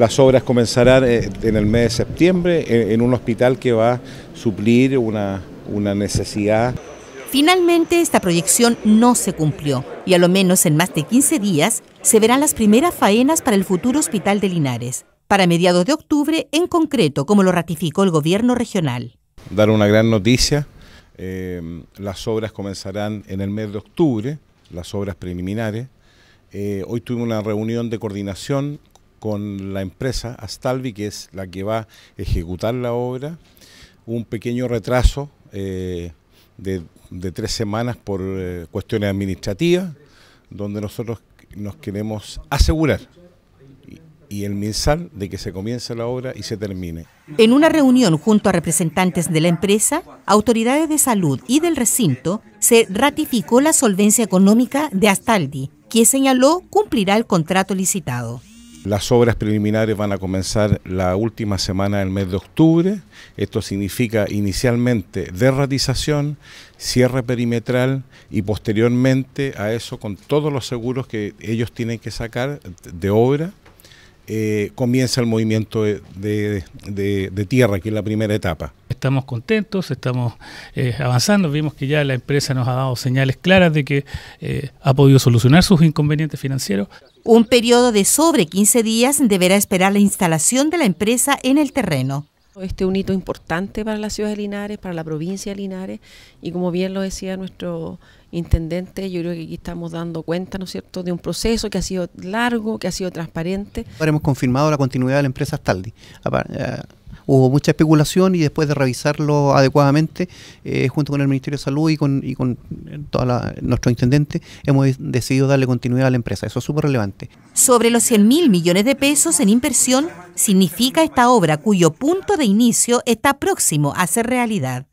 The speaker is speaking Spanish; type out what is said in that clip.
Las obras comenzarán eh, en el mes de septiembre e, en un hospital que va a suplir una, una necesidad. Finalmente, esta proyección no se cumplió y a lo menos en más de 15 días se verán las primeras faenas para el futuro hospital de Linares, para mediados de octubre en concreto, como lo ratificó el gobierno regional. Dar una gran noticia, eh, las obras comenzarán en el mes de octubre, las obras preliminares. Eh, hoy tuvimos una reunión de coordinación con la empresa Astaldi, que es la que va a ejecutar la obra, un pequeño retraso eh, de, tres semanas por eh, cuestiones administrativas, donde nosotros nos queremos asegurar y el MinSal de que se comience la obra y se termine. En una reunión junto a representantes de la empresa, autoridades de salud y del recinto, se ratificó la solvencia económica de Astaldi, quien señaló cumplirá el contrato licitado. Las obras preliminares van a comenzar la última semana del mes de octubre. Esto significa inicialmente derratización, cierre perimetral y posteriormente a eso con todos los seguros que ellos tienen que sacar de obra. Eh, comienza el movimiento de tierra, que es la primera etapa estamos contentos, estamos eh, avanzando, vimos que ya la empresa nos ha dado señales claras de que eh, ha podido solucionar sus inconvenientes financieros. Un periodo de sobre 15 días deberá esperar la instalación de la empresa en el terreno. Este es un hito importante para la ciudad de Linares, para la provincia de Linares, y como bien lo decía nuestro intendente, yo creo que aquí estamos dando cuenta, ¿no es cierto?, de un proceso que ha sido largo, que ha sido transparente. Ahora hemos confirmado la continuidad de la empresa Staldi hubo mucha especulación y después de revisarlo adecuadamente, eh, junto con el Ministerio de Salud y con, eh, toda nuestro intendente, hemos decidido darle continuidad a la empresa. Eso es súper relevante. Sobre los 100 mil millones de pesos en inversión significa esta obra cuyo punto de inicio está próximo a ser realidad.